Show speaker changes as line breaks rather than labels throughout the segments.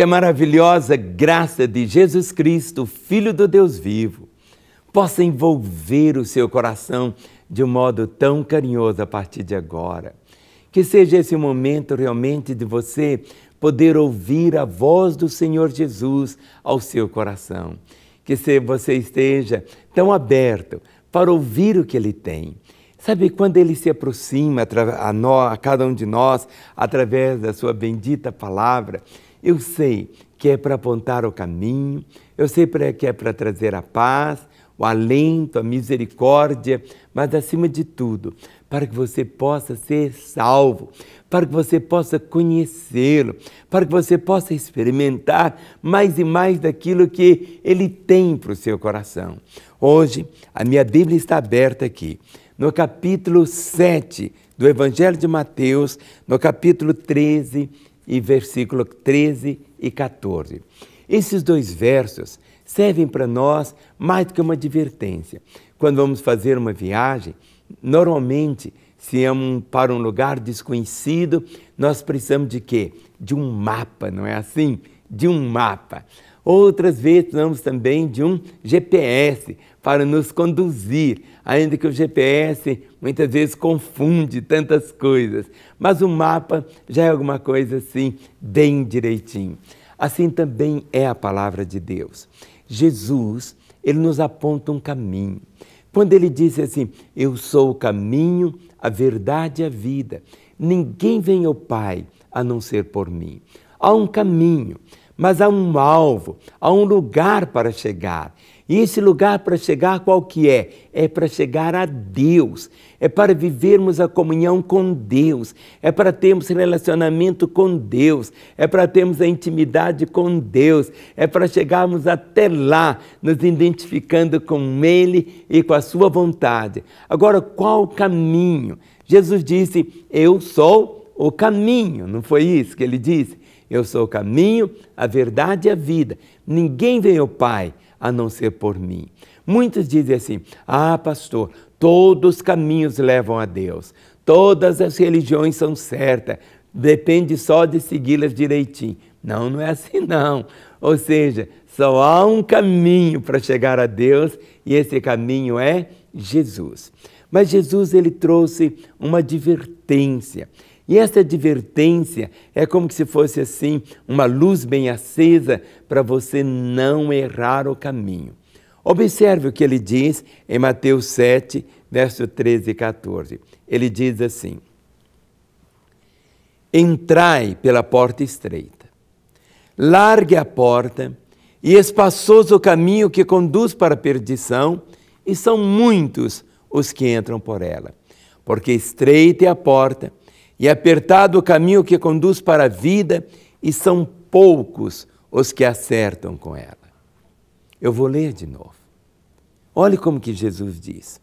que a maravilhosa graça de Jesus Cristo, Filho do Deus vivo, possa envolver o seu coração de um modo tão carinhoso a partir de agora. Que seja esse momento realmente de você poder ouvir a voz do Senhor Jesus ao seu coração. Que se você esteja tão aberto para ouvir o que ele tem. Sabe, quando ele se aproxima a, nós, a cada um de nós através da sua bendita palavra, eu sei que é para apontar o caminho, eu sei que é para trazer a paz, o alento, a misericórdia, mas acima de tudo, para que você possa ser salvo, para que você possa conhecê-lo, para que você possa experimentar mais e mais daquilo que ele tem para o seu coração. Hoje, a minha Bíblia está aberta aqui, no capítulo 7 do Evangelho de Mateus, no capítulo 13 e versículo 13 e 14. Esses dois versos servem para nós mais do que uma advertência. Quando vamos fazer uma viagem, normalmente, se vamos é para um lugar desconhecido, nós precisamos de quê? De um mapa, não é assim? De um mapa. Outras vezes precisamos também de um GPS para nos conduzir, ainda que o GPS muitas vezes confunde tantas coisas, mas o mapa já é alguma coisa assim, bem direitinho. Assim também é a palavra de Deus. Jesus, ele nos aponta um caminho. Quando ele disse assim: Eu sou o caminho, a verdade e a vida, ninguém vem ao Pai a não ser por mim. Há um caminho mas há um alvo, há um lugar para chegar. E esse lugar para chegar qual que é? É para chegar a Deus, é para vivermos a comunhão com Deus, é para termos relacionamento com Deus, é para termos a intimidade com Deus, é para chegarmos até lá, nos identificando com Ele e com a Sua vontade. Agora, qual o caminho? Jesus disse: Eu sou o caminho, não foi isso que ele disse? Eu sou o caminho, a verdade e a vida. Ninguém vem ao Pai a não ser por mim. Muitos dizem assim: Ah, pastor, todos os caminhos levam a Deus. Todas as religiões são certas. Depende só de segui-las direitinho. Não, não é assim não. Ou seja, só há um caminho para chegar a Deus e esse caminho é Jesus. Mas Jesus ele trouxe uma advertência. E essa advertência é como se fosse assim uma luz bem acesa para você não errar o caminho. Observe o que ele diz em Mateus 7, verso 13 e 14. Ele diz assim: Entrai pela porta estreita, largue a porta e espaçoso o caminho que conduz para a perdição, e são muitos os que entram por ela, porque estreita é a porta e apertado o caminho que conduz para a vida, e são poucos os que acertam com ela. Eu vou ler de novo. Olhe como que Jesus diz: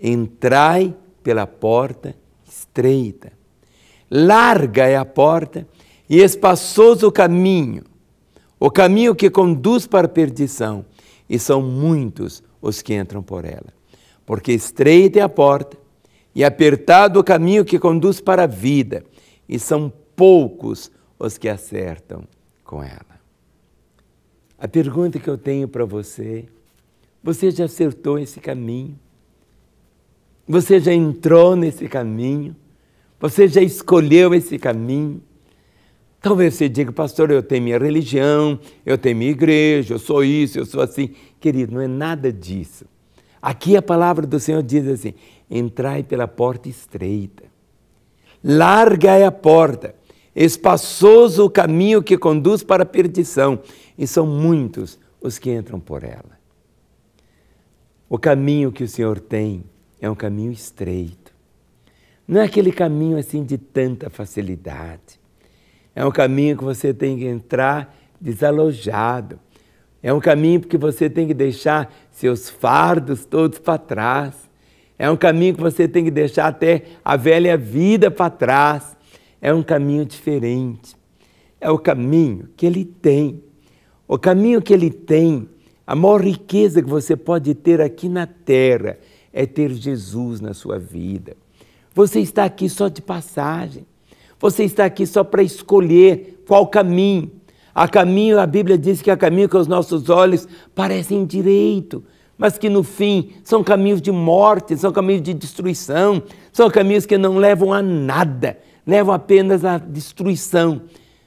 Entrai pela porta estreita. Larga é a porta e espaçoso o caminho, o caminho que conduz para a perdição, e são muitos os que entram por ela. Porque estreita é a porta e apertado o caminho que conduz para a vida, e são poucos os que acertam com ela. A pergunta que eu tenho para você: você já acertou esse caminho? Você já entrou nesse caminho? Você já escolheu esse caminho? Talvez você diga, pastor, eu tenho minha religião, eu tenho minha igreja, eu sou isso, eu sou assim. Querido, não é nada disso. Aqui a palavra do Senhor diz assim: Entrai pela porta estreita. Larga é a porta, espaçoso o caminho que conduz para a perdição, e são muitos os que entram por ela. O caminho que o Senhor tem é um caminho estreito. Não é aquele caminho assim de tanta facilidade. É um caminho que você tem que entrar desalojado. É um caminho que você tem que deixar seus fardos todos para trás. É um caminho que você tem que deixar até a velha vida para trás. É um caminho diferente. É o caminho que ele tem. O caminho que ele tem, a maior riqueza que você pode ter aqui na terra é ter Jesus na sua vida. Você está aqui só de passagem. Você está aqui só para escolher qual caminho. A caminho, a Bíblia diz que há caminho que os nossos olhos parecem direito, mas que no fim são caminhos de morte, são caminhos de destruição, são caminhos que não levam a nada, levam apenas à destruição.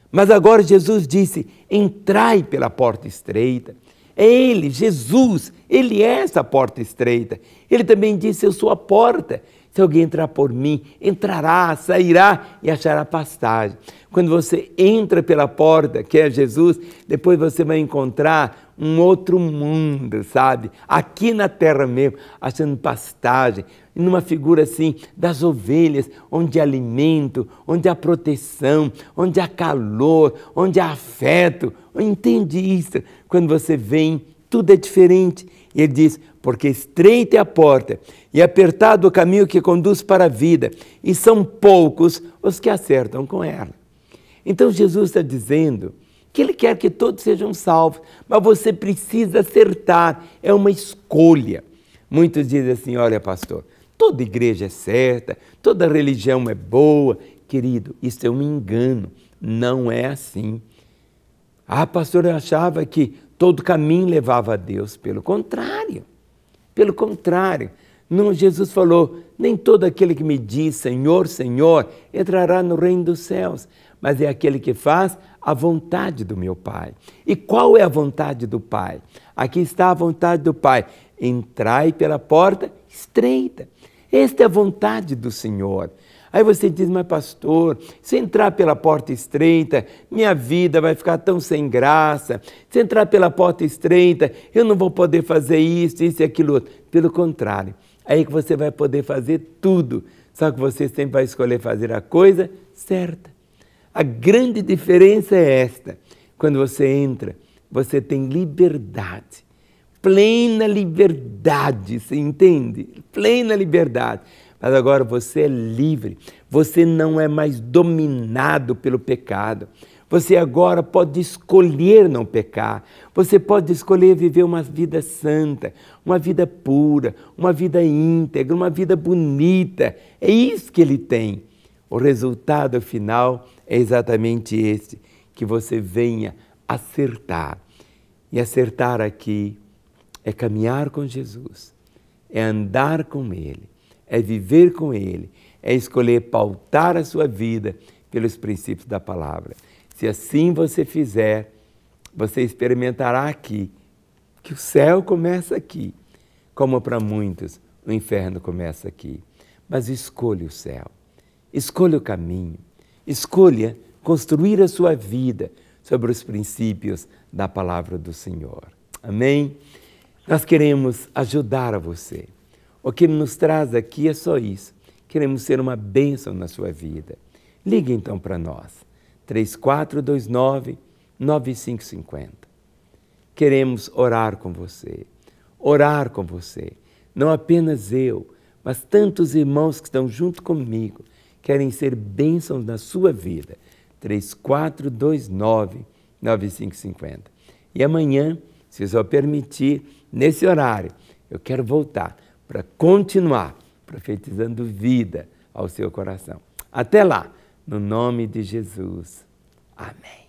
Mas agora Jesus disse: entrai pela porta estreita. É Ele, Jesus, Ele é essa porta estreita. Ele também disse: Eu sou a porta. Se alguém entrar por mim, entrará, sairá e achará pastagem. Quando você entra pela porta, que é Jesus, depois você vai encontrar um outro mundo, sabe? Aqui na terra mesmo, achando pastagem, numa figura assim das ovelhas, onde há alimento, onde há proteção, onde há calor, onde há afeto. Entende isso? Quando você vem, tudo é diferente ele diz: Porque estreita é a porta e apertado o caminho que conduz para a vida, e são poucos os que acertam com ela. Então Jesus está dizendo que Ele quer que todos sejam salvos, mas você precisa acertar, é uma escolha. Muitos dizem assim: Olha, pastor, toda igreja é certa, toda religião é boa. Querido, isso é um engano, não é assim. Ah, pastor, eu achava que todo caminho levava a Deus. Pelo contrário, pelo contrário. Não, Jesus falou: Nem todo aquele que me diz Senhor, Senhor entrará no reino dos céus, mas é aquele que faz a vontade do meu Pai. E qual é a vontade do Pai? Aqui está a vontade do Pai: entrai pela porta estreita. Esta é a vontade do Senhor. Aí você diz, mas pastor, se entrar pela porta estreita, minha vida vai ficar tão sem graça. Se entrar pela porta estreita, eu não vou poder fazer isso, isso e aquilo outro. Pelo contrário, é aí que você vai poder fazer tudo. Só que você sempre vai escolher fazer a coisa certa. A grande diferença é esta. Quando você entra, você tem liberdade. Plena liberdade, você entende? Plena liberdade. Mas agora você é livre, você não é mais dominado pelo pecado. Você agora pode escolher não pecar, você pode escolher viver uma vida santa, uma vida pura, uma vida íntegra, uma vida bonita. É isso que ele tem. O resultado final é exatamente esse: que você venha acertar. E acertar aqui é caminhar com Jesus, é andar com Ele, é viver com Ele, é escolher pautar a sua vida pelos princípios da palavra. Se assim você fizer, você experimentará aqui que o céu começa aqui, como para muitos o inferno começa aqui. Mas escolha o céu, escolha o caminho, escolha construir a sua vida sobre os princípios da palavra do Senhor. Amém? Nós queremos ajudar a você o que nos traz aqui é só isso. Queremos ser uma bênção na sua vida. Ligue então para nós, 3429 9550. Queremos orar com você, orar com você. Não apenas eu, mas tantos irmãos que estão junto comigo querem ser bênçãos na sua vida. 3429 9550. E amanhã, se o Senhor permitir, nesse horário, eu quero voltar para continuar profetizando vida ao seu coração. Até lá, no nome de Jesus. Amém.